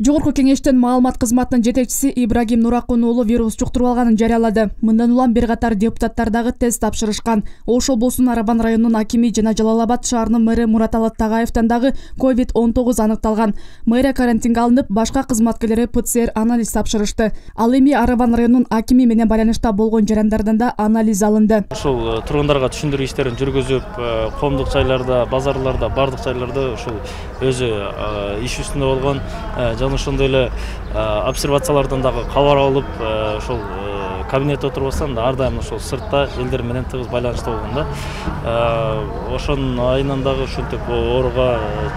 жогорку кеңештин маалымат кызматынын жетекчиси ибрагим нуракун уулу вирус жуктуруп алганын жарыялады мындан улам бир катар депутаттар дагы тест тапшырышкан ош облусунун арабан районунун акими жана жалал абад шаарынын мэри мураталы тагаевден дагы ковид он тогуз аныкталган мэрия карантинге алынып башка кызматкерлери пцр анализ тапшырышты ал эми арабан районунун акими менен байланышта болгон жарандардан да анализ алынды ушул э, тургундарга түшүндүрүү иштерин жүргүзүп э, коомдук жайларда базарларда баардык жайларда ушул өзү э, иш үстүндө болгон жан ошондой эле э, обсервациялардан дагы кабар алып э, ошол э, кабинетте отурбастан ар дайым ошол сыртта элдер менен тыгыз байланышта болгон да ошонун айынан дагы ушинтип ооруга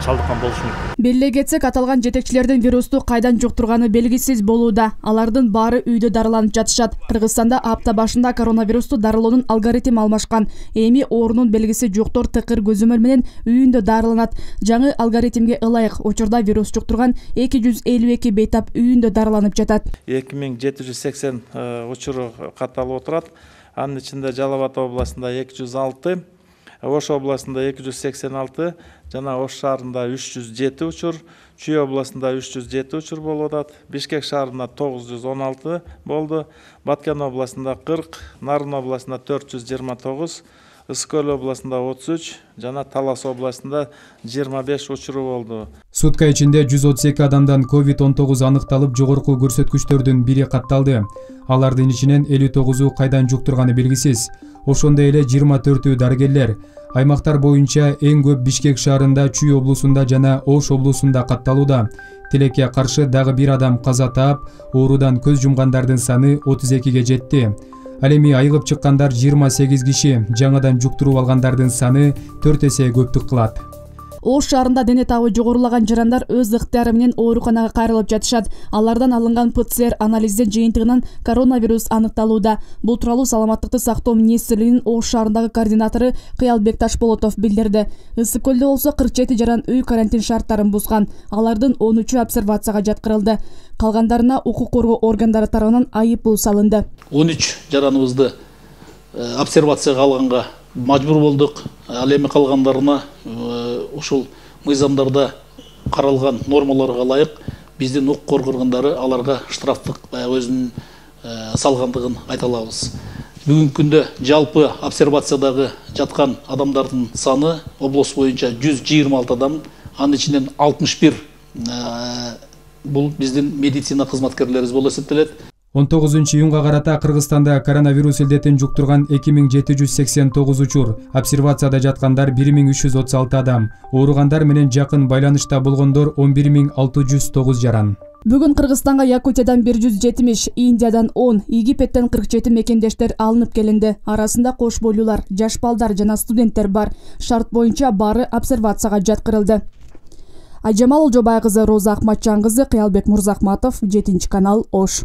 чалдыккан болушу мүмкүн белгилей кетсек аталган жетекчилердин вирусту кайдан жуктурганы белгисиз болууда алардын баары үйдө дарыланып жатышат кыргызстанда апта башында коронавирусту дарылоонун алгоритми алмашкан эми оорунун белгиси жоктор тыкыр көзөмөл менен үйүндө дарыланат жаңы алгоритмге ылайык учурда вирус жуктурган эки жүз элүү эки бейтап үйүндө дарыланып жатат эки миң жети жүз сексен э, учуру катталып отурат анын ичинде жалал абад областында эки жүз алты ош областында эки жүз сексен алты жана ош шаарында үч жүз жети учур чүй областында үч жүз жети учур болуп атат бишкек шаарында тогуз жүз он алты болду баткен областында кырк нарын областында төрт жүз жыйырма тогуз ысыкөл областында 33 жана талас областында 25 учуру болду сутка ичинде 132 адамдан covid 19 аныкталып жогорку көрсөткүчтөрдүн бири катталды алардын ичинен 59у кайдан жуктурганы белгисиз ошондой эле 24 дарыгерлер аймактар боюнча эң көп бишкек шаарында чүй облусунда жана ош облусунда катталууда тилекке каршы дагы бир адам каза таап оорудан көз жумгандардын саны 32ге жетти Әлеме айылып чыққандар 28 кеше жаңадан жуктуруп алғандардың саны 4 көптік көптік ош шаарында дене табы жогорулаган жарандар өз ыктыяры менен ооруканага кайрылып жатышат алардан алынган пцр анализдин жыйынтыгынан коронавирус аныкталууда бул тууралуу саламаттыкты сактоо министрлигинин ош шаарындагы координатору кыялбек ташболотов билдирди ысык көлдө болсо кырк жети жаран үй карантин шарттарын бузган алардын он үчү обсервацияга жаткырылды калгандарына укук коргоо органдары тарабынан айып пул салынды он үч жараныбызды э, обсервацияга алганга мажбур болдық ал эми калгандарына ушул э, мыйзамдарда каралган нормаларга ылайык биздин укук органдары аларга штрафтык э, өзүнүн э, салгандыгын айта алабыз бүгүнкү күндө жалпы обсервациядагы жатқан адамдардың саны облус боюнча жүз жыйырма алты адам анын ичинен алтымыш бир бул биздин медицина кызматкерлерибиз болуп эсептелет он тогузунчу июнга карата кыргызстанда коронавирус илдетин жуктурган эки миң жети жүз сексен тогуз учур обсервацияда жаткандар бир миң үч жүз отуз алты адам ооругандар менен жакын байланышта болгондор он бир миң алты жүз тогуз жаран бүгүн кыргызстанга якутиядан бир жүз жетимиш индиядан он египеттен кырк жети мекендештер алынып келинди арасында кош бойлуулар жаш балдар жана студенттер бар шарт боюнча баары обсервацияга жаткырылды айжамал олжобай кызы роза акматжан кызы кыялбек мурзахматов жетинчи канал ош